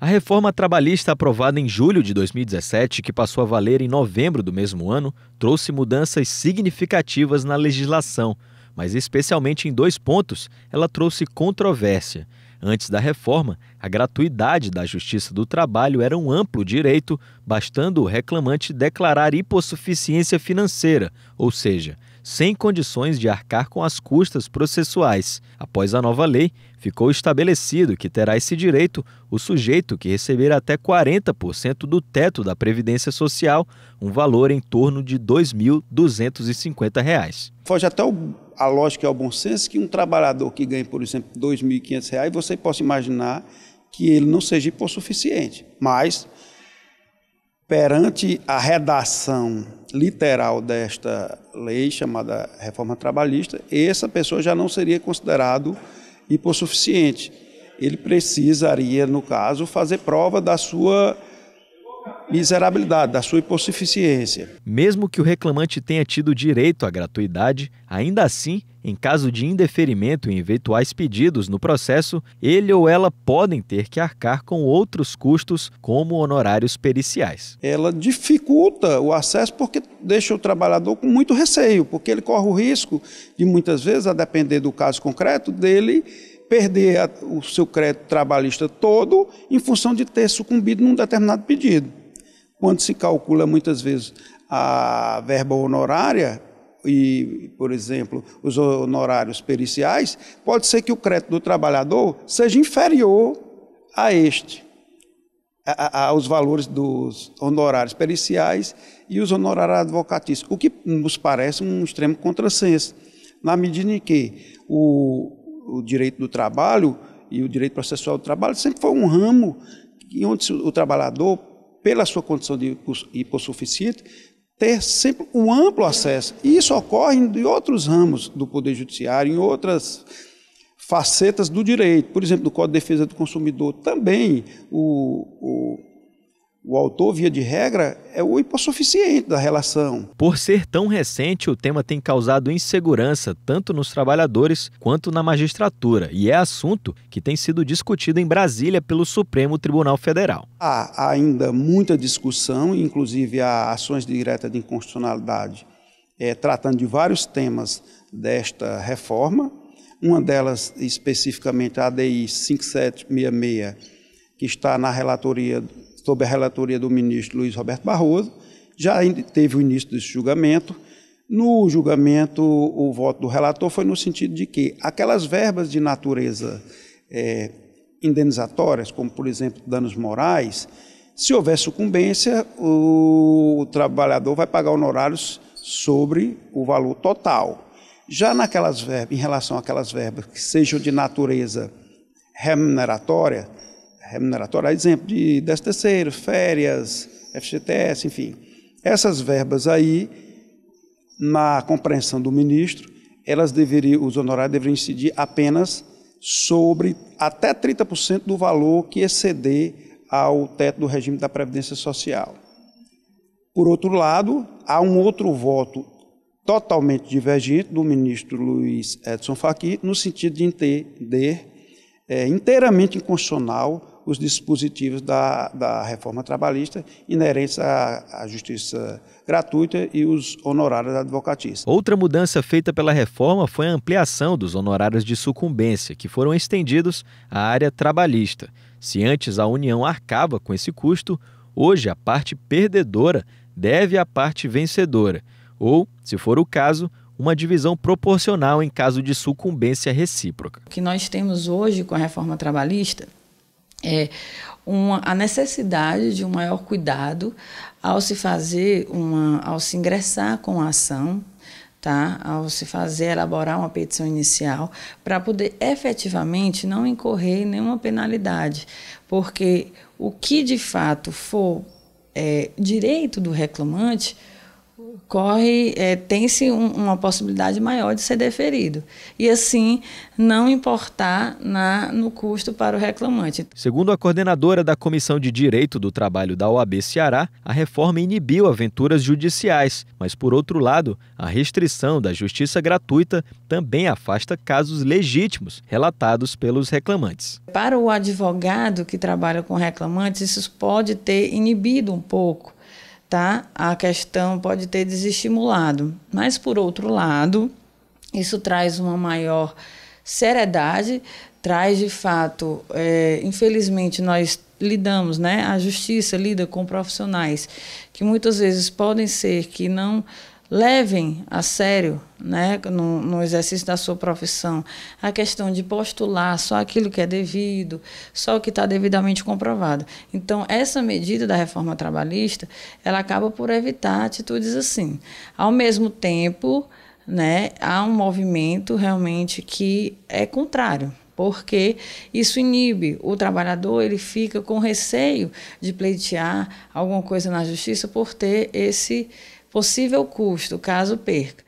A reforma trabalhista aprovada em julho de 2017, que passou a valer em novembro do mesmo ano, trouxe mudanças significativas na legislação, mas especialmente em dois pontos ela trouxe controvérsia. Antes da reforma, a gratuidade da Justiça do Trabalho era um amplo direito, bastando o reclamante declarar hipossuficiência financeira, ou seja, sem condições de arcar com as custas processuais. Após a nova lei, ficou estabelecido que terá esse direito o sujeito que receber até 40% do teto da Previdência Social, um valor em torno de R$ 2.250. Foge até o a lógica é o bom senso que um trabalhador que ganha, por exemplo, R$ 2.500, você possa imaginar que ele não seja hipossuficiente. Mas, perante a redação literal desta lei, chamada reforma trabalhista, essa pessoa já não seria considerado hipossuficiente. Ele precisaria, no caso, fazer prova da sua miserabilidade, da sua hipossuficiência. Mesmo que o reclamante tenha tido direito à gratuidade, ainda assim, em caso de indeferimento em eventuais pedidos no processo, ele ou ela podem ter que arcar com outros custos, como honorários periciais. Ela dificulta o acesso porque deixa o trabalhador com muito receio, porque ele corre o risco de muitas vezes, a depender do caso concreto, dele perder o seu crédito trabalhista todo em função de ter sucumbido num determinado pedido. Quando se calcula muitas vezes a verba honorária, e, por exemplo, os honorários periciais, pode ser que o crédito do trabalhador seja inferior a este, a, a, aos valores dos honorários periciais e os honorários advocatícios, o que nos parece um extremo contrassenso, na medida em que o, o direito do trabalho e o direito processual do trabalho sempre foi um ramo em onde o trabalhador pela sua condição de hipossuficiente, ter sempre um amplo acesso. E isso ocorre em outros ramos do Poder Judiciário, em outras facetas do direito. Por exemplo, no Código de Defesa do Consumidor, também o, o o autor, via de regra, é o hipossuficiente da relação. Por ser tão recente, o tema tem causado insegurança tanto nos trabalhadores quanto na magistratura, e é assunto que tem sido discutido em Brasília pelo Supremo Tribunal Federal. Há ainda muita discussão, inclusive há ações diretas de inconstitucionalidade, é, tratando de vários temas desta reforma, uma delas especificamente a ADI 5766 que está na relatoria, sob a relatoria do ministro Luiz Roberto Barroso, já teve o início desse julgamento. No julgamento, o voto do relator foi no sentido de que aquelas verbas de natureza é, indenizatórias, como por exemplo danos morais, se houver sucumbência, o, trabalhador vai pagar honorários sobre o valor total. Já naquelas verbas, em relação àquelas verbas que sejam de natureza remuneratória, remuneratória, exemplo de 10 férias, FGTS, enfim. Essas verbas aí, na compreensão do ministro, elas deveriam, os honorários deveriam incidir apenas sobre até 30% do valor que exceder ao teto do regime da Previdência Social. Por outro lado, há um outro voto totalmente divergente do ministro Luiz Edson Fachin, no sentido de entender é, inteiramente inconstitucional os dispositivos da, da reforma trabalhista inerentes à, à justiça gratuita e os honorários advocatícios. Outra mudança feita pela reforma foi a ampliação dos honorários de sucumbência, que foram estendidos à área trabalhista. Se antes a União arcava com esse custo, hoje a parte perdedora deve à parte vencedora, ou, se for o caso, uma divisão proporcional em caso de sucumbência recíproca. O que nós temos hoje com a reforma trabalhista é, uma, a necessidade de um maior cuidado ao se fazer uma, ao se ingressar com a ação, tá? Ao se fazer elaborar uma petição inicial para poder efetivamente não incorrer em nenhuma penalidade, porque o que de fato for é, direito do reclamante corre, é, tem-se um, uma possibilidade maior de ser deferido. E assim, não importar na, no custo para o reclamante. Segundo a coordenadora da Comissão de Direito do Trabalho da OAB Ceará, a reforma inibiu aventuras judiciais, mas por outro lado, a restrição da justiça gratuita também afasta casos legítimos relatados pelos reclamantes. Para o advogado que trabalha com reclamantes, isso pode ter inibido um pouco tá? A questão pode ter desestimulado. Mas, por outro lado, isso traz uma maior seriedade, traz de fato, é, infelizmente, nós lidamos, né? A justiça lida com profissionais que muitas vezes podem ser que não levem a sério, né, no, no, exercício da sua profissão, a questão de postular só aquilo que é devido, só o que está devidamente comprovado. Então, essa medida da reforma trabalhista, ela acaba por evitar atitudes assim. Ao mesmo tempo, né, há um movimento realmente que é contrário, porque isso inibe o trabalhador, ele fica com receio de pleitear alguma coisa na justiça por ter esse possível custo, caso perca.